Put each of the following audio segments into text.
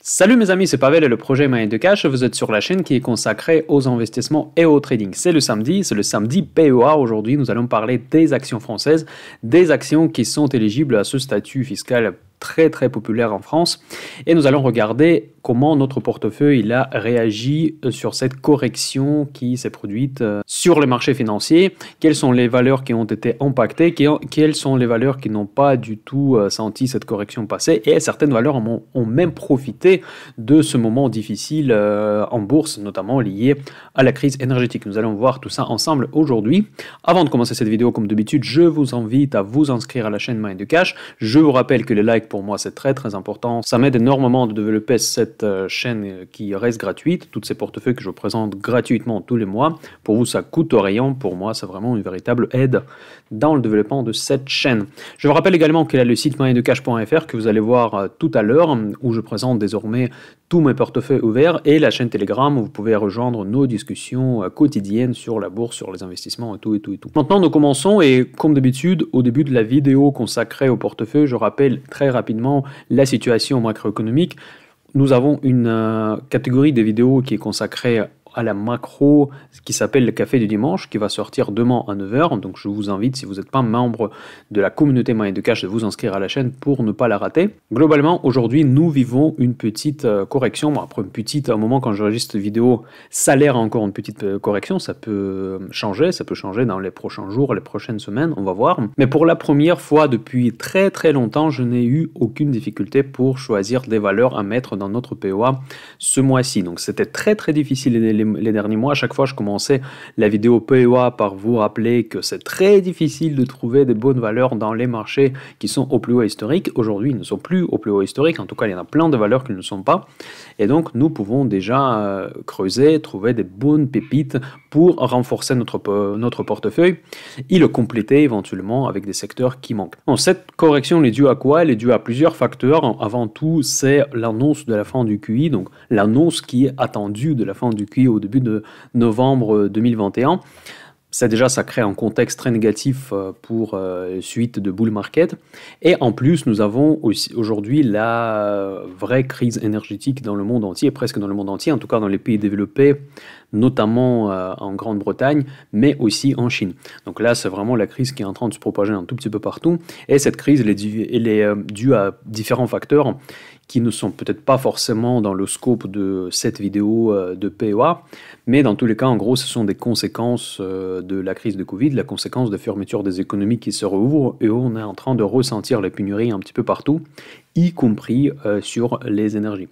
Salut mes amis, c'est Pavel et le projet Money de Cash. Vous êtes sur la chaîne qui est consacrée aux investissements et au trading. C'est le samedi, c'est le samedi PEA. Aujourd'hui, nous allons parler des actions françaises, des actions qui sont éligibles à ce statut fiscal très très populaire en France. Et nous allons regarder comment notre portefeuille il a réagi euh, sur cette correction qui s'est produite euh, sur les marchés financiers, quelles sont les valeurs qui ont été impactées, quelles sont les valeurs qui n'ont pas du tout euh, senti cette correction passer, et certaines valeurs ont même profité de ce moment difficile en bourse, notamment lié à la crise énergétique. Nous allons voir tout ça ensemble aujourd'hui. Avant de commencer cette vidéo, comme d'habitude, je vous invite à vous inscrire à la chaîne Mind du Cash. Je vous rappelle que les likes pour moi c'est très très important. Ça m'aide énormément de développer cette euh, chaîne euh, qui reste gratuite, toutes ces portefeuilles que je présente gratuitement tous les mois. Pour vous, ça coûte rien. Pour moi, c'est vraiment une véritable aide dans le développement de cette chaîne. Je vous rappelle également qu'il y a le site moyendecash.fr que vous allez voir euh, tout à l'heure, où je présente désormais tous mes portefeuilles ouverts et la chaîne Telegram où vous pouvez rejoindre nos discussions quotidiennes sur la bourse, sur les investissements et tout et tout et tout. Maintenant, nous commençons et comme d'habitude, au début de la vidéo consacrée au portefeuille, je rappelle très rapidement la situation macroéconomique nous avons une euh, catégorie de vidéos qui est consacrée à la macro qui s'appelle le Café du Dimanche, qui va sortir demain à 9h. Donc je vous invite, si vous n'êtes pas membre de la communauté Moyen de Cash, de vous inscrire à la chaîne pour ne pas la rater. Globalement, aujourd'hui, nous vivons une petite euh, correction. Bon, après, une petite, moment, quand je j'enregistre cette vidéo, ça a l'air encore une petite euh, correction. Ça peut euh, changer, ça peut changer dans les prochains jours, les prochaines semaines, on va voir. Mais pour la première fois depuis très très longtemps, je n'ai eu aucune difficulté pour choisir des valeurs à mettre dans notre POA ce mois-ci. Donc c'était très très difficile les les derniers mois, à chaque fois, je commençais la vidéo PEA par vous rappeler que c'est très difficile de trouver des bonnes valeurs dans les marchés qui sont au plus haut historique. Aujourd'hui, ils ne sont plus au plus haut historique. En tout cas, il y en a plein de valeurs qui ne sont pas. Et donc, nous pouvons déjà euh, creuser, trouver des bonnes pépites pour renforcer notre, notre portefeuille et le compléter éventuellement avec des secteurs qui manquent. cette correction, elle est due à quoi Elle est due à plusieurs facteurs. Avant tout, c'est l'annonce de la fin du QI, donc l'annonce qui est attendue de la fin du QI début de novembre 2021. Euh, ça déjà, ça crée un contexte très négatif euh, pour euh, suite de bull market. Et en plus, nous avons aujourd'hui la vraie crise énergétique dans le monde entier, presque dans le monde entier, en tout cas dans les pays développés notamment euh, en Grande-Bretagne, mais aussi en Chine. Donc là, c'est vraiment la crise qui est en train de se propager un tout petit peu partout. Et cette crise, elle est due, euh, à différents facteurs qui ne sont peut-être pas forcément dans le scope de cette vidéo euh, de POA. mais dans tous les cas, en gros, ce sont des conséquences de la crise de Covid, la conséquence de fermeture des économies qui se rouvrent, et on est en train de ressentir les pénuries un petit peu partout, y compris sur les énergies.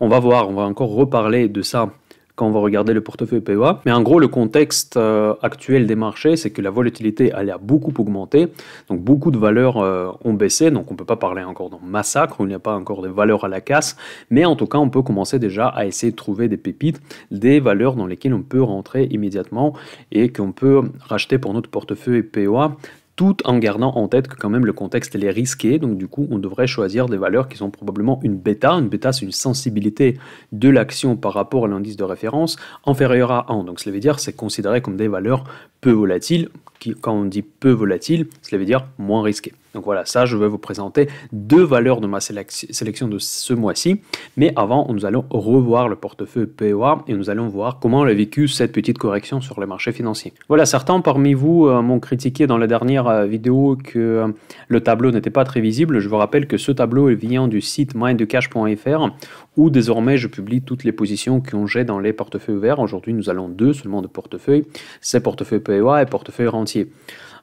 On va voir, on va encore reparler de ça quand on va regarder le portefeuille PEA. Mais en gros, le contexte euh, actuel des marchés, c'est que la volatilité elle a beaucoup augmenté, donc beaucoup de valeurs euh, ont baissé, donc on ne peut pas parler encore d'un massacre, où il n'y a pas encore de valeurs à la casse, mais en tout cas, on peut commencer déjà à essayer de trouver des pépites, des valeurs dans lesquelles on peut rentrer immédiatement et qu'on peut racheter pour notre portefeuille PEA tout en gardant en tête que quand même le contexte est risqué, donc du coup on devrait choisir des valeurs qui sont probablement une bêta. Une bêta c'est une sensibilité de l'action par rapport à l'indice de référence inférieure à 1, donc cela veut dire c'est considéré comme des valeurs peu volatile, qui, quand on dit peu volatile, cela veut dire moins risqué. Donc voilà, ça, je vais vous présenter deux valeurs de ma sélection de ce mois-ci. Mais avant, nous allons revoir le portefeuille POA et nous allons voir comment on a vécu cette petite correction sur les marchés financiers. Voilà, certains parmi vous euh, m'ont critiqué dans la dernière euh, vidéo que euh, le tableau n'était pas très visible. Je vous rappelle que ce tableau vient du site mindcash.fr où désormais je publie toutes les positions qu'on j'ai dans les portefeuilles ouverts. Aujourd'hui, nous allons deux seulement de portefeuilles. Ces portefeuilles et portefeuille rentier.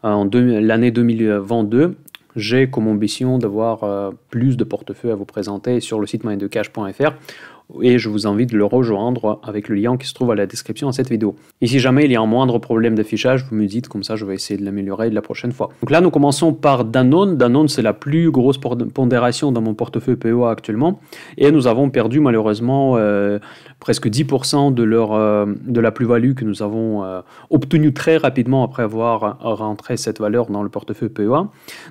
Euh, en l'année 2022, j'ai comme ambition d'avoir euh, plus de portefeuilles à vous présenter sur le site money2cash.fr et je vous invite de le rejoindre avec le lien qui se trouve à la description de cette vidéo. Et si jamais il y a un moindre problème d'affichage, vous me dites, comme ça je vais essayer de l'améliorer la prochaine fois. Donc là, nous commençons par Danone. Danone, c'est la plus grosse pondération dans mon portefeuille PEA actuellement, et nous avons perdu malheureusement euh, presque 10% de, leur, euh, de la plus-value que nous avons obtenu obtenue très rapidement après avoir rentré cette valeur dans le portefeuille PEA.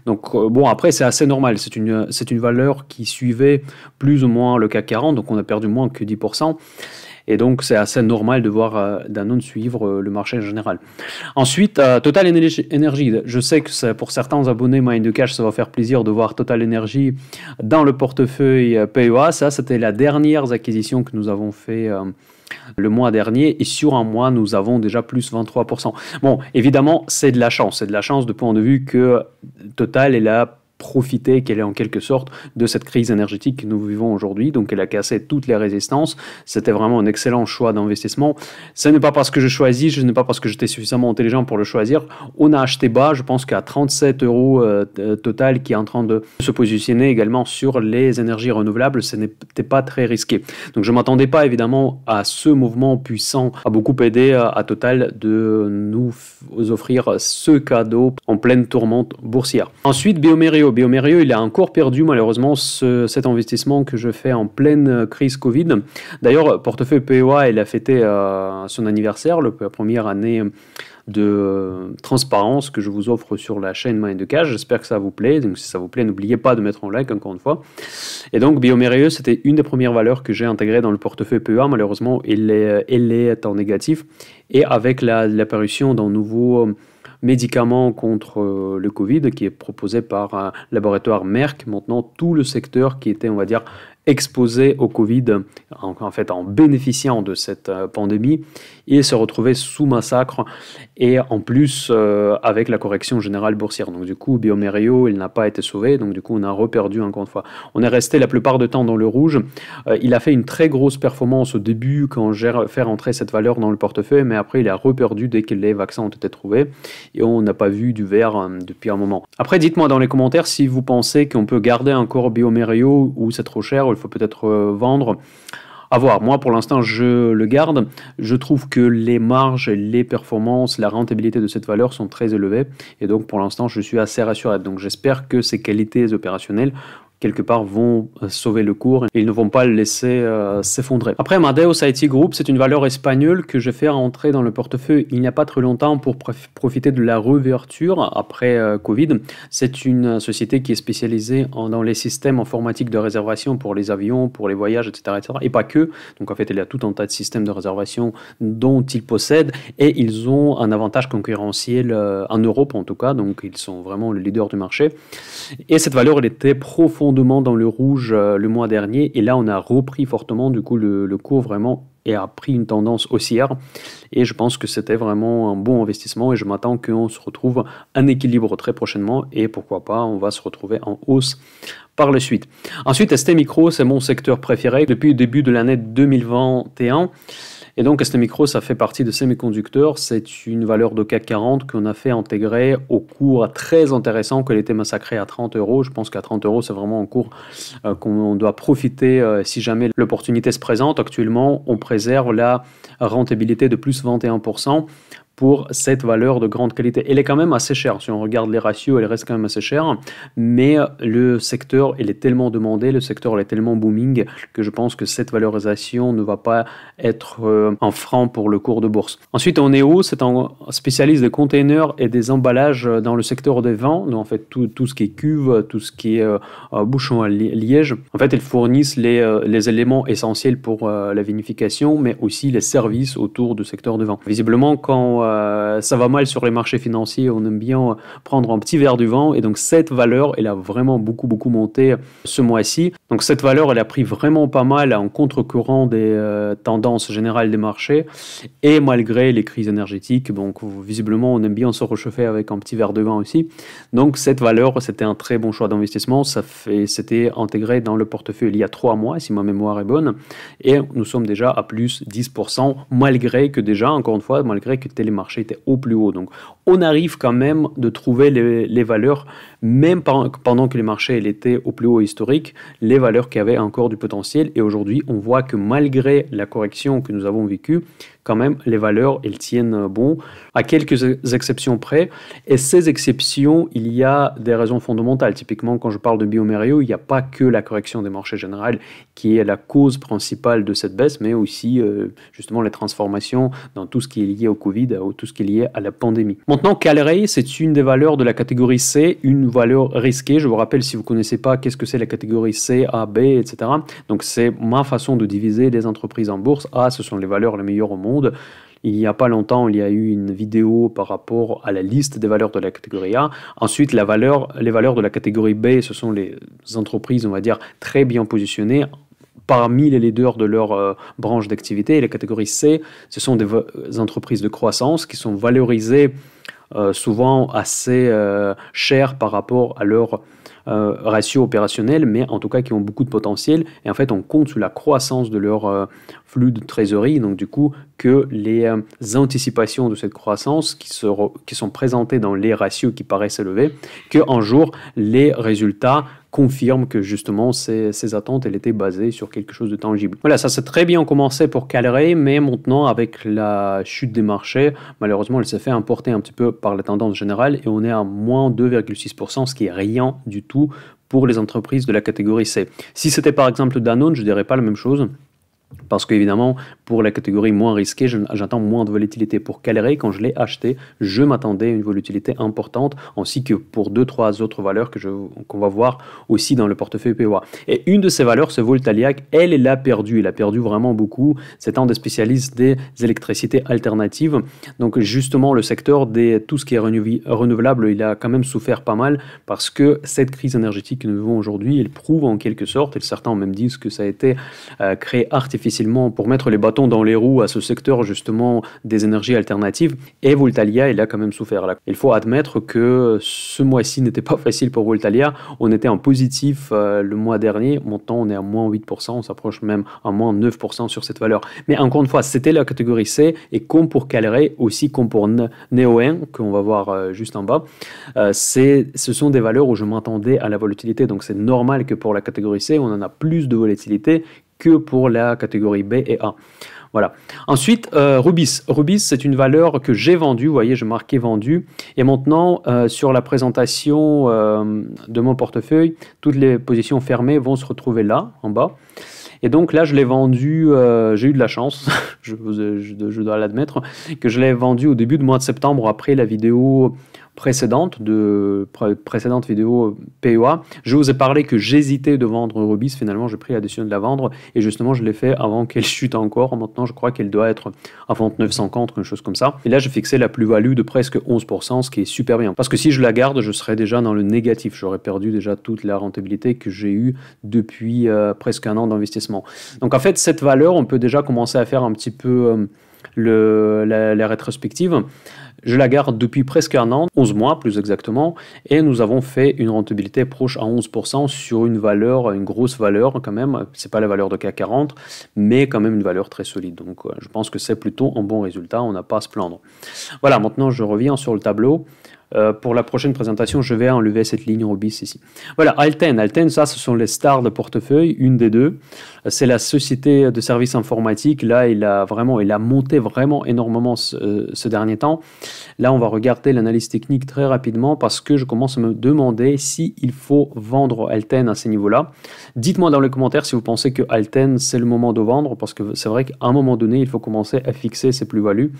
Donc euh, bon, après, c'est assez normal, c'est une, une valeur qui suivait plus ou moins le CAC 40, donc on a perdu moins que 10%. Et donc, c'est assez normal de voir euh, d'un Danone suivre euh, le marché en général. Ensuite, euh, Total Energy. Je sais que pour certains abonnés Mind de Cash, ça va faire plaisir de voir Total Energy dans le portefeuille PEA. Ça, c'était la dernière acquisition que nous avons fait le mois dernier et sur un mois nous avons déjà plus 23%. Bon, évidemment c'est de la chance, c'est de la chance de point de vue que Total est la profiter, qu'elle est en quelque sorte de cette crise énergétique que nous vivons aujourd'hui. Donc elle a cassé toutes les résistances. C'était vraiment un excellent choix d'investissement. Ce n'est pas parce que je choisis, ce n'est pas parce que j'étais suffisamment intelligent pour le choisir. On a acheté bas, je pense qu'à 37 euros euh, euh, total qui est en train de se positionner également sur les énergies renouvelables. Ce n'était pas très risqué. Donc je ne m'attendais pas évidemment à ce mouvement puissant, a beaucoup aidé euh, à, Total de nous offrir ce cadeau en pleine tourmente boursière. Ensuite, Biomério Biomérieux, il a encore perdu malheureusement cet investissement que je fais en pleine crise Covid. D'ailleurs, Portefeuille PEA, il a fêté euh, son anniversaire, le, la première année de transparence que je vous offre sur la chaîne Mind de Cash. J'espère que ça vous plaît. Donc, si ça vous plaît, n'oubliez pas de mettre en like, encore une fois. Et donc, Biomérieux, c'était une des premières valeurs que j'ai intégrées dans le portefeuille PEA. Malheureusement, elle est, elle est en négatif. Et avec l'apparition d'un nouveau médicament contre euh, le Covid qui est proposé par un laboratoire Merck. Maintenant, tout le secteur qui était, on va dire, exposé au Covid, en, fait en bénéficiant de cette euh, pandémie, il se retrouvait sous massacre, et en plus euh, avec la correction générale boursière. Donc du coup, Biomerio, il n'a pas été sauvé, donc du coup on a reperdu encore une fois. On est resté la plupart du temps dans le rouge. il a fait une très grosse performance au début quand j'ai fait rentrer cette valeur dans le portefeuille, mais après il a reperdu dès que les vaccins ont été trouvés et on n'a pas vu du vert euh, depuis un moment. Après, dites-moi dans les commentaires si vous pensez qu'on peut garder un corps biomério ou c'est trop cher, ou il faut peut-être euh, vendre. À voir. Moi, pour l'instant, je le garde. Je trouve que les marges, les performances, la rentabilité de cette valeur sont très élevées. Et donc, pour l'instant, je suis assez rassuré. Donc, j'espère que ces qualités opérationnelles quelque part, vont euh, sauver le cours et ils ne vont pas le laisser euh, s'effondrer. Après, Madeos IT Group, c'est une valeur espagnole que j'ai fait rentrer dans le portefeuille il n'y a pas très longtemps pour profiter de la reverture après euh, Covid. C'est une société qui est spécialisée dans les systèmes informatiques de réservation pour les avions, pour les voyages, etc., Et pas que. Donc, en fait, il y a tout un tas de systèmes de réservation dont ils possèdent et ils ont un avantage concurrentiel en Europe, en tout cas. Donc, ils sont vraiment le leader du marché. Et cette valeur, elle était profonde dans le rouge euh, le mois dernier et là on a repris fortement du coup le, cours vraiment et a pris une tendance haussière. Et je pense que c'était vraiment un bon investissement et je m'attends qu'on se retrouve en équilibre très prochainement et pourquoi pas, on va se retrouver en hausse par la suite. Ensuite, ST Micro, c'est mon secteur préféré depuis le début de l'année 2021. Et donc micro, ça fait partie de semi-conducteurs. C'est une valeur de CAC 40 qu'on a fait intégrer au cours très intéressant qu'elle était massacrée à 30 euros. Je pense qu'à 30 euros, c'est vraiment un cours euh, qu'on doit profiter euh, si jamais l'opportunité se présente. Actuellement, on préserve la rentabilité de plus 21% pour cette valeur de grande qualité. Elle est quand même assez chère, si on regarde les ratios, elle reste quand même assez chère, mais euh, le secteur, il est tellement demandé, le secteur, est tellement booming, que je pense que cette valorisation ne va pas être euh, un franc pour le cours de bourse. Ensuite, on est au... C'est un spécialiste des containers et des emballages dans le secteur des vins, donc en fait tout, ce qui est cuve, tout ce qui est euh, bouchon à liège. En fait, ils fournissent les, éléments essentiels pour la vinification, mais aussi les services autour du secteur des vins. Visiblement, quand euh, ça va mal sur les marchés financiers, on aime bien prendre un petit verre du vent. Et donc cette valeur, elle a vraiment beaucoup, beaucoup monté ce mois-ci. Donc cette valeur, elle a pris vraiment pas mal en contre-courant des euh, tendances générales des marchés. Et malgré les crises énergétiques, donc visiblement, on aime bien se réchauffer avec un petit verre de vent aussi. Donc cette valeur, c'était un très bon choix d'investissement. Ça fait, c'était intégré dans le portefeuille il y a trois mois, si ma mémoire est bonne. Et nous sommes déjà à plus 10%, malgré que déjà, encore une fois, malgré que Télé marché était au plus haut. Donc on arrive quand même de trouver les, valeurs, même pendant que les marchés étaient au plus haut historique, les valeurs qui avaient encore du potentiel. Et aujourd'hui, on voit que malgré la correction que nous avons vécue, quand même, les valeurs, elles tiennent bon, à quelques exceptions près. Et ces exceptions, il y a des raisons fondamentales. Typiquement, quand je parle de biomérieux, il n'y a pas que la correction des marchés généraux qui est la cause principale de cette baisse, mais aussi euh, justement les transformations dans tout ce qui est lié au Covid ou tout ce qui est lié à la pandémie. Maintenant, Calray, c'est une des valeurs de la catégorie C, une valeur risquée. Je vous rappelle, si vous ne connaissez pas qu'est-ce que c'est la catégorie C, A, B, etc. Donc c'est ma façon de diviser les entreprises en bourse. A, ce sont les valeurs les meilleures au monde il n'y a pas longtemps, il y a eu une vidéo par rapport à la liste des valeurs de la catégorie A. Ensuite, la valeur, les valeurs de la catégorie B, ce sont les entreprises, on va dire, très bien positionnées parmi les leaders de leur euh, branche d'activité. Et la catégorie C, ce sont des euh, entreprises de croissance qui sont valorisées euh, souvent assez cher chères par rapport à leur euh, ratio opérationnel, mais en tout cas qui ont beaucoup de potentiel. Et en fait, on compte sur la croissance de leur euh, flux de trésorerie, donc du coup, que les euh, anticipations de cette croissance qui, qui sont présentées dans les ratios qui paraissent élevés, qu'un jour, les résultats confirme que justement ces, attentes, elle étaient basées sur quelque chose de tangible. Voilà, ça s'est très bien commencé pour Calray, mais maintenant avec la chute des marchés, malheureusement, elle s'est fait importer un petit peu par la tendance générale et on est à moins 2,6%, ce qui est rien du tout pour les entreprises de la catégorie C. Si c'était par exemple Danone, je dirais pas la même chose. Parce qu'évidemment, pour la catégorie moins risquée, j'attends moins de volatilité. Pour Caleray, quand je l'ai acheté, je m'attendais à une volatilité importante, ainsi que pour deux, trois autres valeurs que qu'on va voir aussi dans le portefeuille POA. Et une de ces valeurs, ce Voltaliac, elle, l'a perdu. Elle a perdu vraiment beaucoup. C'est un des spécialistes des électricités alternatives. Donc, justement, le secteur de tout ce qui est renouvelable, il a quand même souffert pas mal parce que cette crise énergétique que nous vivons aujourd'hui, elle prouve en quelque sorte, et certains ont même disent que ça a été euh, créé artificiellement, difficilement pour mettre les bâtons dans les roues à ce secteur justement des énergies alternatives. Et Voltalia, il a quand même souffert. Il faut admettre que ce mois-ci n'était pas facile pour Voltalia. On était en positif euh, le mois dernier. montant on est à moins 8%. On s'approche même à moins 9% sur cette valeur. Mais encore une fois, c'était la catégorie C. Et comme pour Caleray, aussi comme pour que qu'on va voir euh, juste en bas, euh, ce sont des valeurs où je m'attendais à la volatilité. Donc c'est normal que pour la catégorie C, on en a plus de volatilité que pour la catégorie B et A. Voilà. Ensuite, euh, Rubis. Rubis, c'est une valeur que j'ai vendue. Vous voyez, je marquais vendu. Et maintenant, euh, sur la présentation euh, de mon portefeuille, toutes les positions fermées vont se retrouver là, en bas. Et donc là, je l'ai vendu, j'ai eu de la chance, je, je dois l'admettre, que je l'ai vendu au début du mois de septembre après la vidéo précédente, de précédente vidéo euh, POA. je vous ai parlé que j'hésitais de vendre Rubis. Finalement, j'ai pris la décision de la vendre et justement, je l'ai fait avant qu'elle chute encore. Maintenant, je crois qu'elle doit être à 29,50, quelque chose comme ça. Et là, j'ai fixé la plus-value de presque 11%, ce qui est super bien. Parce que si je la garde, je serais déjà dans le négatif. J'aurais perdu déjà toute la rentabilité que j'ai eue depuis euh, presque un an d'investissement. Donc, en fait, cette valeur, on peut déjà commencer à faire un petit peu euh, le, la rétrospective. Je la garde depuis presque un an, 11 mois plus exactement, et nous avons fait une rentabilité proche à 11% sur une valeur, une grosse valeur quand même. C'est pas la valeur de k 40, mais quand même une valeur très solide. Donc euh, je pense que c'est plutôt un bon résultat, on n'a pas à se plaindre. Voilà, maintenant je reviens sur le tableau. Euh, pour la prochaine présentation, je vais enlever cette ligne Robis ici. Voilà, Alten. Alten, ça, ce sont les stars de portefeuille, une des deux. C'est la société de services informatiques. Là, il a vraiment, il a monté vraiment énormément euh, ce, dernier temps. Là, on va regarder l'analyse technique très rapidement parce que je commence à me demander s'il faut vendre Alten à ces niveaux-là. Dites-moi dans les commentaires si vous pensez que Alten, c'est le moment de vendre parce que c'est vrai qu'à un moment donné, il faut commencer à fixer ses plus-values.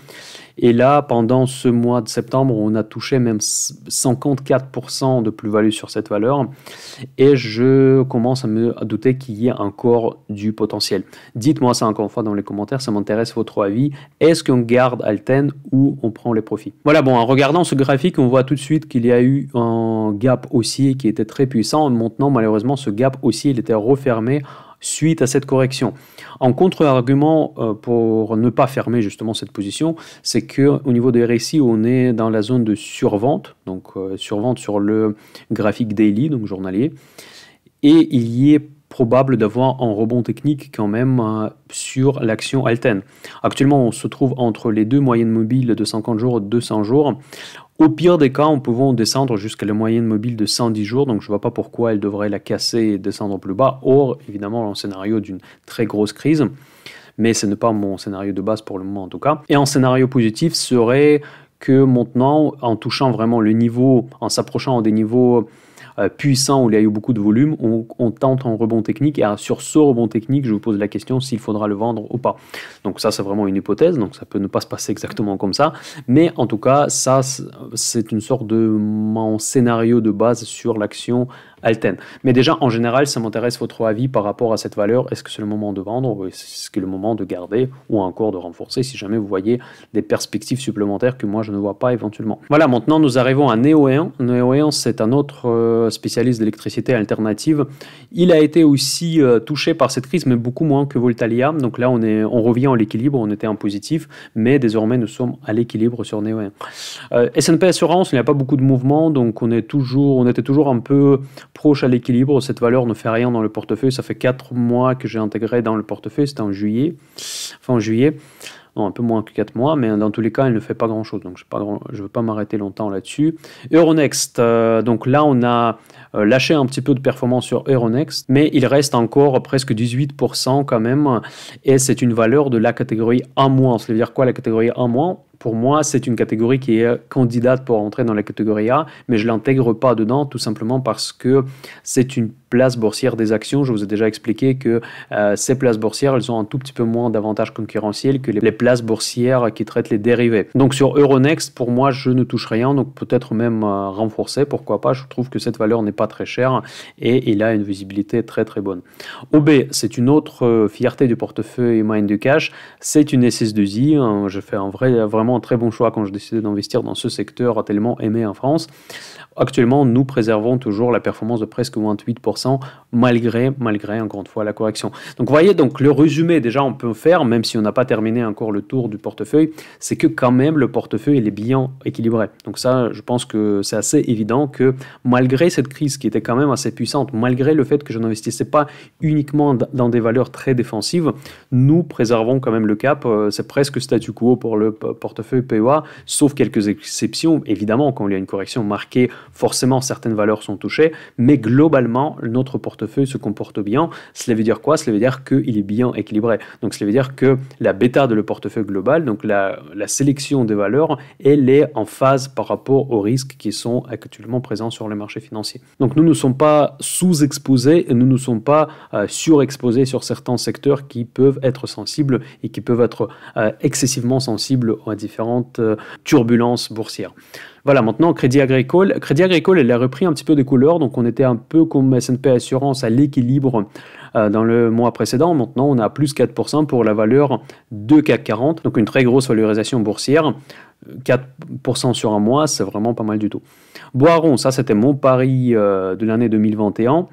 Et là, pendant ce mois de septembre, on a touché même 54% de plus-value sur cette valeur et je commence à me douter qu'il y ait encore du potentiel. Dites-moi ça encore une fois dans les commentaires, ça m'intéresse votre avis. Est-ce qu'on garde Alten ou on prend les profits Voilà, bon, en regardant ce graphique, on voit tout de suite qu'il y a eu un gap haussier qui était très puissant. Maintenant, malheureusement, ce gap haussier, il était refermé suite à cette correction. En contre-argument, euh, pour ne pas fermer justement cette position, c'est que au niveau des RSI, on est dans la zone de survente, donc euh, survente sur le graphique daily, donc journalier, et il y est probable d'avoir un rebond technique quand même euh, sur l'action Alten. Actuellement, on se trouve entre les deux moyennes mobiles de 50 jours et 200 jours. Au pire des cas, on pouvons descendre jusqu'à la moyenne mobile de 110 jours, donc je ne vois pas pourquoi elle devrait la casser et descendre plus bas, Or, évidemment un scénario d'une très grosse crise. Mais ce n'est pas mon scénario de base pour le moment en tout cas. Et un scénario positif serait que maintenant, en touchant vraiment le niveau, en s'approchant des niveaux euh, puissant où il y a eu beaucoup de volume, on, tente un rebond technique. Et sur ce rebond technique, je vous pose la question s'il faudra le vendre ou pas. Donc ça, c'est vraiment une hypothèse. Donc ça peut ne pas se passer exactement comme ça. Mais en tout cas, ça, c'est une sorte de mon scénario de base sur l'action mais déjà, en général, ça m'intéresse votre avis par rapport à cette valeur. Est-ce que c'est le moment de vendre ou est-ce que c'est le moment de garder ou encore de renforcer si jamais vous voyez des perspectives supplémentaires que moi je ne vois pas éventuellement. Voilà, maintenant nous arrivons à Neoéon. Neoéon, c'est un autre euh, spécialiste d'électricité alternative. Il a été aussi euh, touché par cette crise, mais beaucoup moins que Voltalia. Donc là, on, est, on revient à l'équilibre, on était en positif, mais désormais nous sommes à l'équilibre sur Neoéon. Euh, S&P Assurance, il n'y a pas beaucoup de mouvements, donc on, est toujours, on était toujours un peu proche à l'équilibre. Cette valeur ne fait rien dans le portefeuille. Ça fait 4 mois que j'ai intégré dans le portefeuille. C'était en juillet. enfin en juillet. un peu moins que 4 mois, mais dans tous les cas, elle ne fait pas grand-chose. Donc, je ne veux pas m'arrêter longtemps là-dessus. Euronext, euh, donc là, on a euh, lâché un petit peu de performance sur Euronext, mais il reste encore presque 18% quand même. Et c'est une valeur de la catégorie 1-. Ça veut dire quoi la catégorie 1-? Pour moi, c'est une catégorie qui est candidate pour entrer dans la catégorie A, mais je l'intègre pas dedans tout simplement parce que c'est une place boursière des actions. Je vous ai déjà expliqué que euh, ces places boursières, elles ont un tout petit peu moins d'avantages concurrentiels que les, places boursières qui traitent les dérivés. Donc sur Euronext, pour moi, je ne touche rien, donc peut-être même euh, renforcer, pourquoi pas. Je trouve que cette valeur n'est pas très chère et il a une visibilité très très bonne. OB, c'est une autre euh, fierté du portefeuille Mind du Cash. C'est une SS2I. Hein, je fais en vrai, vraiment un très bon choix quand je décidais d'investir dans ce secteur tellement aimé en France. Actuellement, nous préservons toujours la performance de presque 28% malgré, malgré, encore une fois, la correction. Donc, vous voyez, donc, le résumé, déjà, on peut faire, même si on n'a pas terminé encore le tour du portefeuille, c'est que quand même, le portefeuille, il est bien équilibré. Donc, ça, je pense que c'est assez évident que malgré cette crise qui était quand même assez puissante, malgré le fait que je n'investissais pas uniquement dans des valeurs très défensives, nous préservons quand même le cap. Euh, c'est presque statu quo pour le portefeuille PEA, sauf quelques exceptions, évidemment, quand il y a une correction marquée Forcément, certaines valeurs sont touchées, mais globalement, notre portefeuille se comporte bien. Cela veut dire quoi Cela veut dire qu'il est bien équilibré. Donc, cela veut dire que la bêta de le portefeuille global, donc la, sélection des valeurs, elle est en phase par rapport aux risques qui sont actuellement présents sur les marchés financiers. Donc, nous ne sommes pas sous-exposés et nous ne sommes pas euh, surexposés sur certains secteurs qui peuvent être sensibles et qui peuvent être euh, excessivement sensibles aux différentes euh, turbulences boursières. Voilà, maintenant, Crédit Agricole. Crédit Agricole, elle a repris un petit peu de couleur. Donc, on était un peu comme S&P Assurance à l'équilibre euh, dans le mois précédent. Maintenant, on a plus 4% pour la valeur de CAC 40. Donc, une très grosse valorisation boursière. 4% sur un mois, c'est vraiment pas mal du tout. Boiron, ça, c'était mon pari euh, de l'année 2021.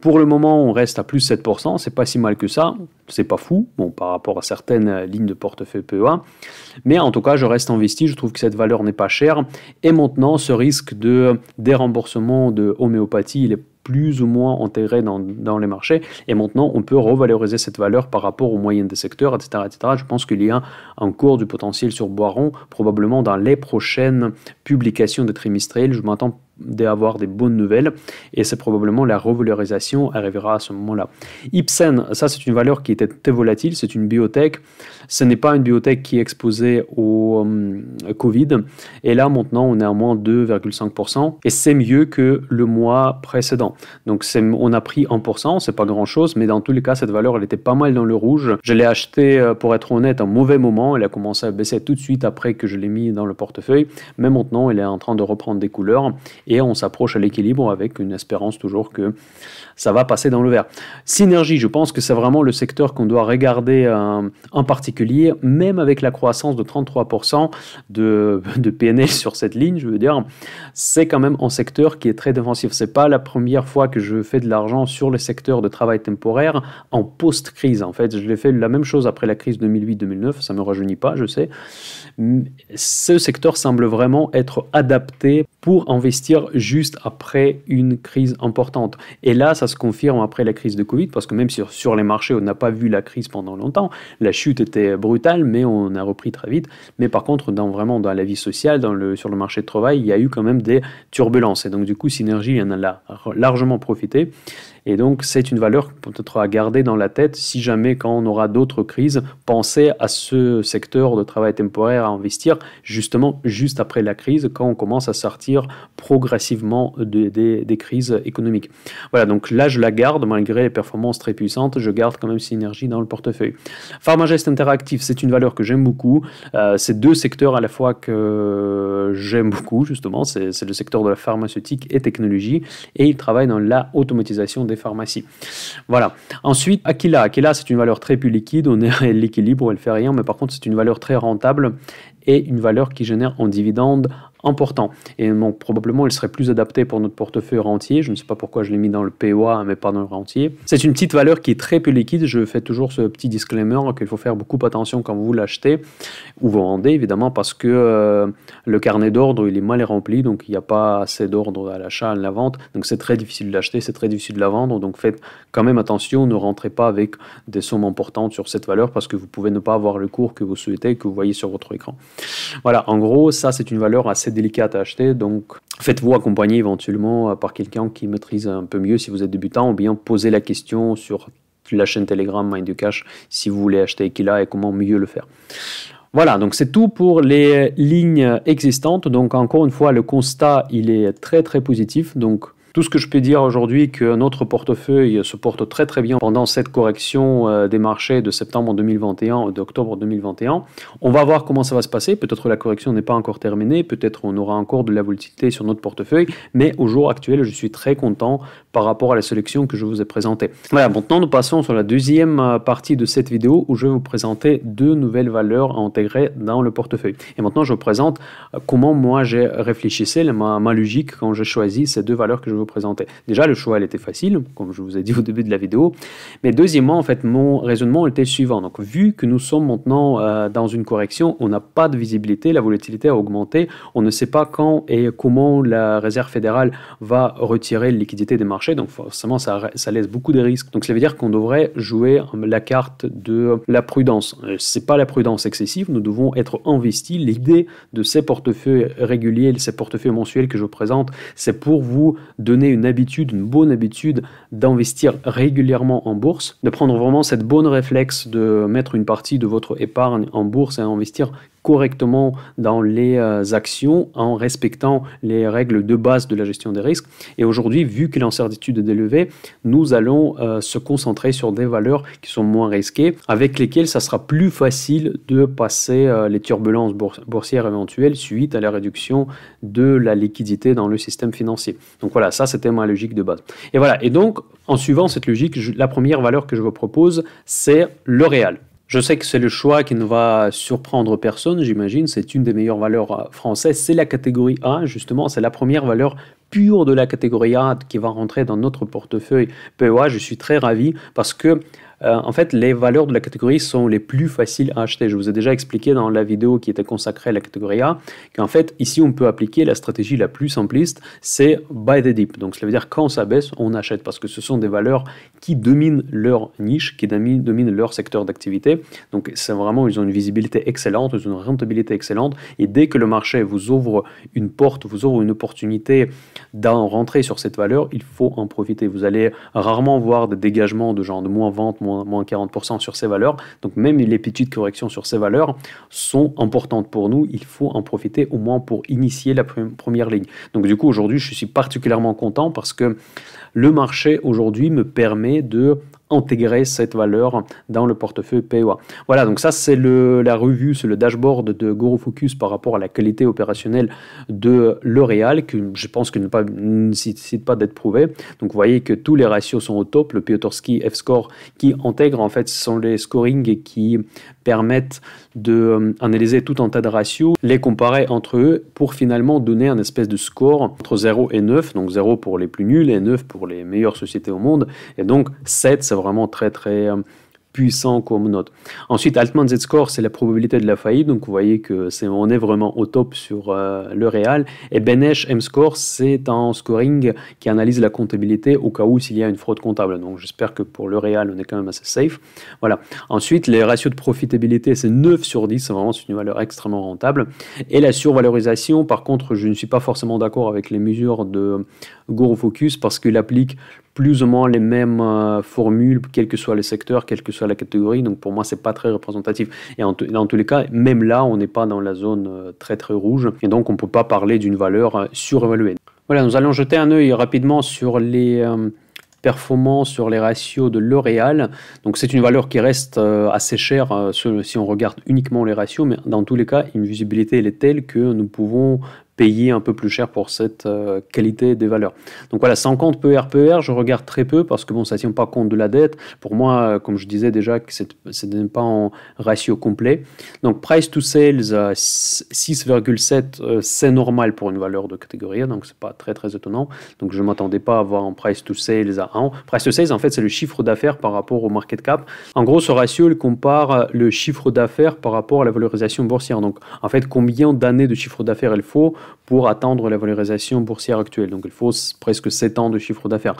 Pour le moment, on reste à plus 7%, c'est pas si mal que ça, c'est pas fou, bon, par rapport à certaines euh, lignes de portefeuille PEA, mais en tout cas, je reste investi, je trouve que cette valeur n'est pas chère, et maintenant, ce risque de déremboursement de homéopathie, il est plus ou moins intégré dans, les marchés. Et maintenant, on peut revaloriser cette valeur par rapport aux moyennes des secteurs, etc. etc. Je pense qu'il y a encore du potentiel sur Boiron, probablement dans les prochaines publications de trimestriels. Je m'attends d'avoir des bonnes nouvelles et c'est probablement la revalorisation arrivera à ce moment-là. Ipsen, ça c'est une valeur qui était très volatile, c'est une biotech, ce n'est pas une biotech qui est exposée au euh, Covid et là maintenant on est à moins 2,5% et c'est mieux que le mois précédent. Donc on a pris 1%, c'est pas grand-chose mais dans tous les cas cette valeur elle était pas mal dans le rouge. Je l'ai acheté euh, pour être honnête un mauvais moment, elle a commencé à baisser tout de suite après que je l'ai mis dans le portefeuille mais maintenant elle est en train de reprendre des couleurs et on s'approche à l'équilibre avec une espérance toujours que ça va passer dans le vert. Synergie, je pense que c'est vraiment le secteur qu'on doit regarder euh, en particulier, même avec la croissance de 33% de, de PNL sur cette ligne, je veux dire, c'est quand même un secteur qui est très défensif. C'est pas la première fois que je fais de l'argent sur le secteur de travail temporaire en post-crise. En fait, je l'ai fait la même chose après la crise 2008-2009, ça me rajeunit pas, je sais. Ce secteur semble vraiment être adapté pour investir juste après une crise importante. Et là, ça se confirme après la crise de Covid, parce que même sur, les marchés, on n'a pas vu la crise pendant longtemps. La chute était brutale, mais on a repris très vite. Mais par contre, dans, vraiment dans la vie sociale, dans le, sur le marché de travail, il y a eu quand même des turbulences. Et donc, du coup, Synergie en a largement profité. Et donc, c'est une valeur peut-être à garder dans la tête si jamais, quand on aura d'autres crises, penser à ce secteur de travail temporaire à investir, justement, juste après la crise, quand on commence à sortir progressivement des crises économiques. Voilà, donc là, je la garde, malgré les performances très puissantes, je garde quand même Synergie dans le portefeuille. Pharmagest Interactif, c'est une valeur que j'aime beaucoup. Euh, c'est deux secteurs à la fois que j'aime beaucoup, justement. C'est le secteur de la pharmaceutique et technologie, et il travaille dans la automatisation des pharmacie Voilà. Ensuite, Aquila. Aquila, c'est une valeur très plus liquide. On est à l'équilibre, elle fait rien, mais par contre, c'est une valeur très rentable et une valeur qui génère en dividende important. Et donc, probablement, il serait plus adapté pour notre portefeuille rentier. Je ne sais pas pourquoi je l'ai mis dans le POA, mais pas dans le rentier. C'est une petite valeur qui est très peu liquide. Je fais toujours ce petit disclaimer qu'il faut faire beaucoup attention quand vous l'achetez ou vous vendez, évidemment, parce que euh, le carnet d'ordre, il est mal rempli, donc il n'y a pas assez d'ordre à l'achat, à la vente. Donc, c'est très difficile d'acheter c'est très difficile de la vendre. Donc, faites quand même attention, ne rentrez pas avec des sommes importantes sur cette valeur parce que vous pouvez ne pas avoir le cours que vous souhaitez, que vous voyez sur votre écran. Voilà, en gros, ça, c'est une valeur assez délicate à acheter, donc faites-vous accompagner éventuellement par quelqu'un qui maîtrise un peu mieux si vous êtes débutant, ou bien posez la question sur la chaîne Telegram Mind du Cash si vous voulez acheter Equila et comment mieux le faire. Voilà, donc c'est tout pour les lignes existantes. Donc encore une fois, le constat, il est très très positif. Donc tout ce que je peux dire aujourd'hui que notre portefeuille se porte très très bien pendant cette correction euh, des marchés de septembre 2021 d'octobre 2021. On va voir comment ça va se passer. Peut-être la correction n'est pas encore terminée, peut-être on aura encore de la volatilité sur notre portefeuille, mais au jour actuel, je suis très content par rapport à la sélection que je vous ai présentée. Voilà, maintenant nous passons sur la deuxième euh, partie de cette vidéo où je vais vous présenter deux nouvelles valeurs à intégrer dans le portefeuille. Et maintenant, je vous présente euh, comment moi j'ai réfléchi, ma, ma logique quand j'ai choisi ces deux valeurs que je vous présenter. Déjà, le choix, elle était facile, comme je vous ai dit au début de la vidéo. Mais deuxièmement, en fait, mon raisonnement était le suivant. Donc, vu que nous sommes maintenant euh, dans une correction, on n'a pas de visibilité, la volatilité a augmenté, on ne sait pas quand et comment la Réserve fédérale va retirer la liquidité des marchés. Donc, forcément, ça, laisse beaucoup de risques. Donc, ça veut dire qu'on devrait jouer la carte de la prudence. Euh, c'est pas la prudence excessive, nous devons être investis. L'idée de ces portefeuilles réguliers, ces portefeuilles mensuels que je présente, c'est pour vous de une habitude, une bonne habitude d'investir régulièrement en bourse, de prendre vraiment cette bonne réflexe de mettre une partie de votre épargne en bourse et à investir correctement dans les euh, actions en respectant les règles de base de la gestion des risques. Et aujourd'hui, vu que l'incertitude est élevée, nous allons euh, se concentrer sur des valeurs qui sont moins risquées, avec lesquelles ça sera plus facile de passer euh, les turbulences boursières éventuelles suite à la réduction de la liquidité dans le système financier. Donc voilà, ça c'était ma logique de base. Et voilà, et donc en suivant cette logique, la première valeur que je vous propose, c'est le réel. Je sais que c'est le choix qui ne va surprendre personne, j'imagine. C'est une des meilleures valeurs euh, françaises. C'est la catégorie A, justement. C'est la première valeur pure de la catégorie A qui va rentrer dans notre portefeuille PEA. Je suis très ravi parce que euh, en fait, les valeurs de la catégorie sont les plus faciles à acheter. Je vous ai déjà expliqué dans la vidéo qui était consacrée à la catégorie A qu'en fait, ici, on peut appliquer la stratégie la plus simpliste, c'est buy the dip. Donc, cela veut dire quand ça baisse, on achète parce que ce sont des valeurs qui dominent leur niche, qui dominent leur secteur d'activité. Donc, c'est vraiment, ils ont une visibilité excellente, ils ont une rentabilité excellente. Et dès que le marché vous ouvre une porte, vous ouvre une opportunité d'en rentrer sur cette valeur, il faut en profiter. Vous allez rarement voir des dégagements de genre de moins vente, moins, 40% sur ces valeurs. Donc même les petites corrections sur ces valeurs sont importantes pour nous. Il faut en profiter au moins pour initier la première ligne. Donc du coup, aujourd'hui, je suis particulièrement content parce que le marché aujourd'hui me permet de intégrer cette valeur dans le portefeuille PEA. Voilà, donc ça c'est la revue, c'est le dashboard de goro Focus par rapport à la qualité opérationnelle de L'Oréal, que je pense que ne pas, nécessite pas d'être prouvé. Donc vous voyez que tous les ratios sont au top, le Piotrowski F-score qui intègre en fait ce sont les scorings qui permettent d'analyser euh, tout un tas de ratios, les comparer entre eux pour finalement donner un espèce de score entre 0 et 9, donc 0 pour les plus nuls et 9 pour les meilleures sociétés au monde. Et donc 7, c'est vraiment très très euh, puissant comme note. Ensuite, Altman Z-score, c'est la probabilité de la faillite. Donc, vous voyez que c'est on est vraiment au top sur euh, le Real. Et Benesh M-score, c'est un scoring qui analyse la comptabilité au cas où s'il y a une fraude comptable. Donc, j'espère que pour le Real, on est quand même assez safe. Voilà. Ensuite, les ratios de profitabilité, c'est 9 sur 10. C'est vraiment une valeur extrêmement rentable. Et la survalorisation, par contre, je ne suis pas forcément d'accord avec les mesures de Guru Focus parce qu'il applique plus ou moins les mêmes euh, formules, quel que soit le secteur, quelle que soit la catégorie. Donc pour moi, c'est pas très représentatif. Et en, dans tous les cas, même là, on n'est pas dans la zone euh, très très rouge. Et donc, on ne peut pas parler d'une valeur euh, surévaluée. Voilà, nous allons jeter un œil rapidement sur les performances, sur les ratios de L'Oréal. Donc c'est une valeur qui reste assez chère si on regarde uniquement les ratios, mais dans tous les cas, une visibilité elle est telle que nous pouvons payer un peu plus cher pour cette euh, qualité des valeurs. Donc voilà, 50 PER, PER, je regarde très peu parce que bon, ça ne tient pas compte de la dette. Pour moi, euh, comme je disais déjà, ce n'est pas en ratio complet. Donc price to sales à euh, 6,7, c'est normal pour une valeur de catégorie, donc c'est pas très très étonnant. Donc je ne m'attendais pas à avoir un price to sales à 1. Price to sales, en fait, c'est le chiffre d'affaires par rapport au market cap. En gros, ce ratio, il compare le chiffre d'affaires par rapport à la valorisation boursière. Donc en fait, combien d'années de chiffre d'affaires il faut pour attendre la valorisation boursière actuelle. Donc il faut presque 7 ans de chiffre d'affaires.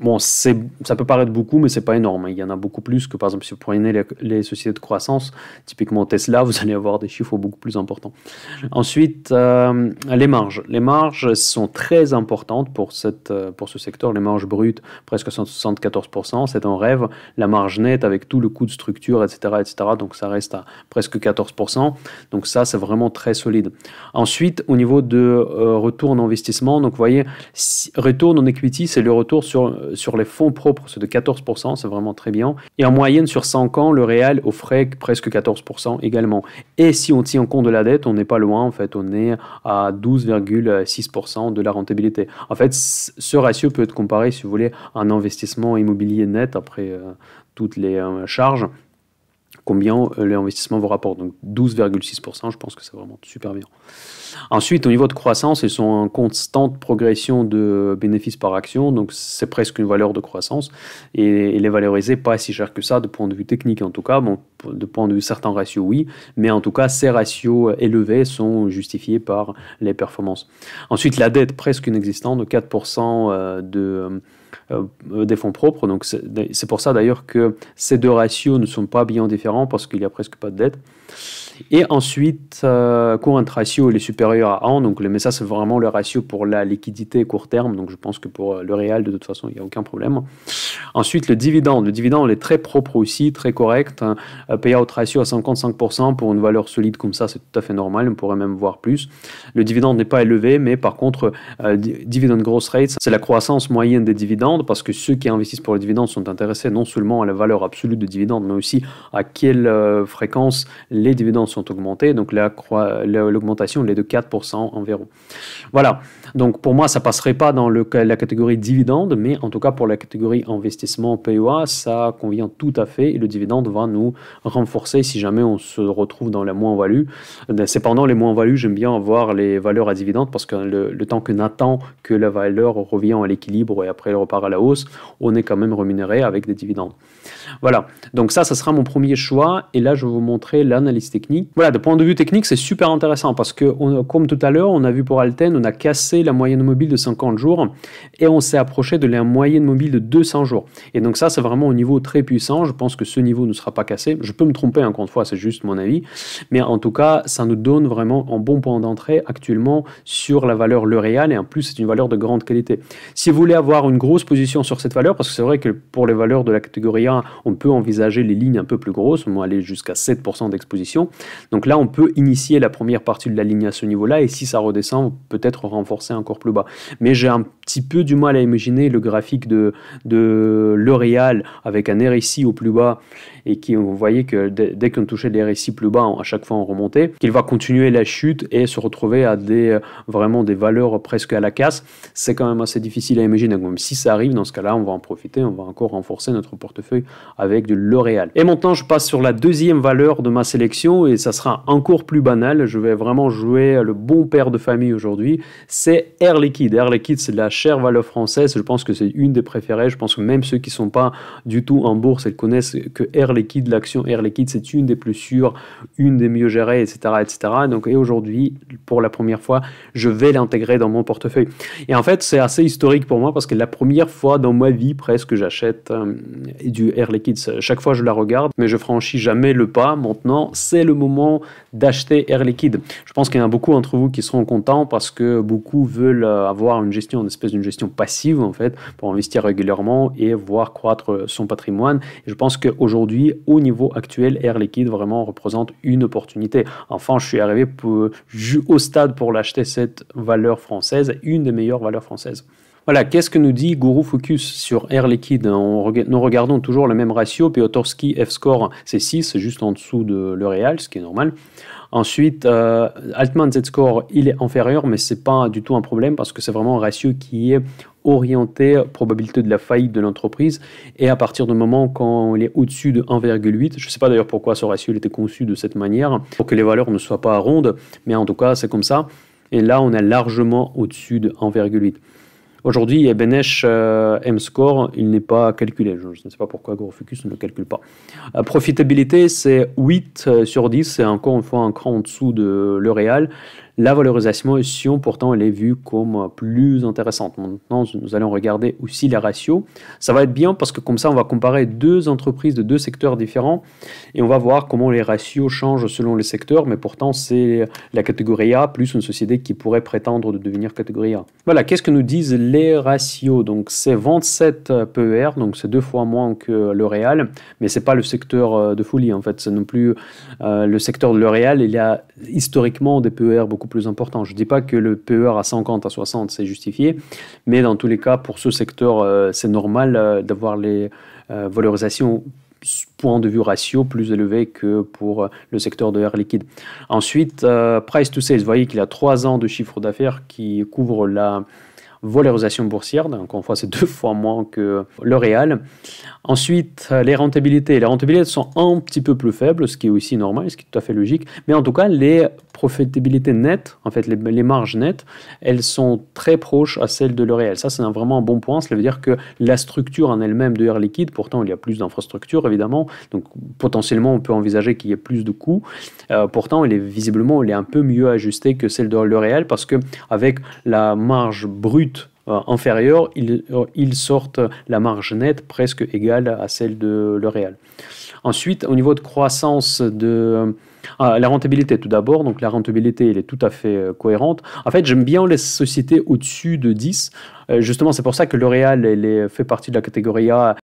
Bon, ça peut paraître beaucoup, mais c'est pas énorme. Hein. Il y en a beaucoup plus que, par exemple, si vous prenez les, sociétés de croissance, typiquement Tesla, vous allez avoir des chiffres beaucoup plus importants. Ensuite, euh, les marges. Les marges sont très importantes pour, cette, euh, pour ce secteur. Les marges brutes, presque 174%, c'est un rêve. La marge nette avec tout le coût de structure, etc., etc. Donc ça reste à presque 14%. Donc ça, c'est vraiment très solide. Ensuite, au niveau de euh, retour en investissement. Donc, vous voyez, retour en equity, c'est le retour sur, sur les fonds propres, c'est de 14%, c'est vraiment très bien. Et en moyenne, sur 5 ans, le réel offrait presque 14% également. Et si on tient compte de la dette, on n'est pas loin, en fait, on est à 12,6% de la rentabilité. En fait, ce ratio peut être comparé, si vous voulez, à un investissement immobilier net après euh, toutes les euh, charges combien euh, l'investissement vous rapporte. Donc 12,6%, je pense que c'est vraiment super bien. Ensuite, au niveau de croissance, ils sont en constante progression de bénéfices par action, donc c'est presque une valeur de croissance, et les valoriser, pas si cher que ça, de point de vue technique en tout cas, bon, de point de vue certains ratios, oui, mais en tout cas, ces ratios élevés sont justifiés par les performances. Ensuite, la dette presque inexistante, 4% euh, de euh, euh, euh, des fonds propres. Donc c'est pour ça d'ailleurs que ces deux ratios ne sont pas bien différents parce qu'il n'y a presque pas de dette. Et ensuite, euh, courant ratio il est supérieur à 1, donc mais ça c'est vraiment le ratio pour la liquidité court terme, donc je pense que pour euh, le réel de toute façon il n'y a aucun problème. Ensuite le dividende, le dividende il est très propre aussi, très correct, hein. euh, payout ratio à 55% pour une valeur solide comme ça c'est tout à fait normal, on pourrait même voir plus. Le dividende n'est pas élevé, mais par contre euh, dividend gross rate c'est la croissance moyenne des dividendes parce que ceux qui investissent pour les dividendes sont intéressés non seulement à la valeur absolue de dividendes mais aussi à quelle fréquence les les dividendes sont augmentés, donc l'augmentation est de 4% environ. Voilà, donc pour moi, ça ne passerait pas dans la catégorie dividende, mais en tout cas pour la catégorie investissement PEA, ça convient tout à fait et le dividende va nous renforcer si jamais on se retrouve dans la moins-value. Ben, Cependant, les moins-values, j'aime bien avoir les valeurs à dividende parce que le, temps que attend que la valeur revient à l'équilibre et après elle repart à la hausse, on est quand même rémunéré avec des dividendes. Voilà, donc ça, ça sera mon premier choix. Et là, je vais vous montrer l'analyse technique. Voilà, de point de vue technique, c'est super intéressant parce que, comme tout à l'heure, on a vu pour Alten, on a cassé la moyenne mobile de 50 jours et on s'est approché de la moyenne mobile de 200 jours. Et donc ça, c'est vraiment au niveau très puissant. Je pense que ce niveau ne sera pas cassé. Je peux me tromper, encore une fois, c'est juste mon avis. Mais en tout cas, ça nous donne vraiment un bon point d'entrée actuellement sur la valeur L'Oréal et en plus, c'est une valeur de grande qualité. Si vous voulez avoir une grosse position sur cette valeur, parce que c'est vrai que pour les valeurs de la catégorie on peut envisager les lignes un peu plus grosses, on va aller jusqu'à 7% d'exposition. Donc là, on peut initier la première partie de la ligne à ce niveau-là, et si ça redescend, peut-être renforcer encore plus bas. Mais j'ai un petit peu du mal à imaginer le graphique de, de L'Oréal avec un RSI au plus bas et qui vous voyez que dès, qu'on touchait des récits plus bas, à chaque fois on remontait, qu'il va continuer la chute et se retrouver à des euh, vraiment des valeurs presque à la casse. C'est quand même assez difficile à imaginer. Donc même si ça arrive, dans ce cas-là, on va en profiter, on va encore renforcer notre portefeuille avec du L'Oréal. Et maintenant, je passe sur la deuxième valeur de ma sélection et ça sera encore plus banal. Je vais vraiment jouer le bon père de famille aujourd'hui. C'est Air Liquide. Air Liquide, c'est la chère valeur française. Je pense que c'est une des préférées. Je pense que même ceux qui sont pas du tout en bourse, ils connaissent que Air Liquide, l'action Air Liquide, c'est une des plus sûres, une des mieux gérées, etc. etc. Donc, et aujourd'hui, pour la première fois, je vais l'intégrer dans mon portefeuille. Et en fait, c'est assez historique pour moi parce que la première fois dans ma vie, presque, j'achète euh, du Air Liquide. Chaque fois, je la regarde, mais je franchis jamais le pas. Maintenant, c'est le moment d'acheter Air Liquide. Je pense qu'il y en a beaucoup d'entre vous qui seront contents parce que beaucoup veulent euh, avoir une gestion, une espèce d'une gestion passive, en fait, pour investir régulièrement et voir croître son patrimoine. Et je pense qu'aujourd'hui, au niveau actuel, Air Liquide vraiment représente une opportunité. Enfin, je suis arrivé au stade pour l'acheter cette valeur française, une des meilleures valeurs françaises. Voilà, qu'est-ce que nous dit Guru Focus sur Air Liquide On, Nous regardons toujours le même ratio, Piotrowski F-score c'est 6, juste en dessous de le ce qui est normal. Ensuite, euh, Altman Z-score, il est inférieur, mais ce n'est pas du tout un problème parce que c'est vraiment un ratio qui est orienté probabilité de la faillite de l'entreprise. Et à partir du moment quand il est au-dessus de 1,8, je ne sais pas d'ailleurs pourquoi ce ratio était conçu de cette manière, pour que les valeurs ne soient pas rondes, mais en tout cas, c'est comme ça. Et là, on est largement au-dessus de 1,8. Aujourd'hui, Benesh euh, M-Score, il n'est pas calculé. Je ne sais pas pourquoi Growfocus ne le calcule pas. Euh, profitabilité, c'est 8 euh, sur 10. C'est encore une fois un cran en dessous de L'Oréal. La valorisation, pourtant, elle est vue comme plus intéressante. Maintenant, nous allons regarder aussi les ratios. Ça va être bien parce que comme ça, on va comparer deux entreprises de deux secteurs différents et on va voir comment les ratios changent selon les secteurs, mais pourtant, c'est la catégorie A plus une société qui pourrait prétendre de devenir catégorie A. Voilà, qu'est-ce que nous disent les ratios Donc, c'est 27 PER, donc c'est deux fois moins que le mais c'est pas le secteur euh, de folie en fait, c'est non plus euh, le secteur de L'Oréal, il y a historiquement des PER beaucoup plus important. Je ne dis pas que le PER à 50, à 60, c'est justifié, mais dans tous les cas, pour ce secteur, euh, c'est normal euh, d'avoir les euh, valorisations point de vue ratio plus élevé que pour le secteur de l'air liquide. Ensuite, price to sales, vous voyez qu'il a trois ans de chiffre d'affaires qui couvre la, valorisation boursière, donc on voit c'est deux fois moins que le Ensuite, euh, les rentabilités. Les rentabilités sont un petit peu plus faibles, ce qui est aussi normal, ce qui est tout à fait logique. Mais en tout cas, les profitabilités nettes, en fait les, marges nettes, elles sont très proches à celles de le réel. Ça, c'est un vraiment un bon point. Cela veut dire que la structure en elle-même de Air Liquide, pourtant il y a plus d'infrastructures évidemment, donc potentiellement on peut envisager qu'il y ait plus de coûts. Euh, pourtant, elle est visiblement elle est un peu mieux ajustée que celle de le réel parce que avec la marge brute euh, inférieure, ils, euh, sortent la marge nette presque égale à celle de L'Oréal. Ensuite, au niveau de croissance de euh, ah, la rentabilité tout d'abord, donc la rentabilité elle est tout à fait cohérente. En fait, j'aime bien les sociétés au-dessus de 10. Justement, c'est pour ça que L'Oréal elle fait partie de la catégorie A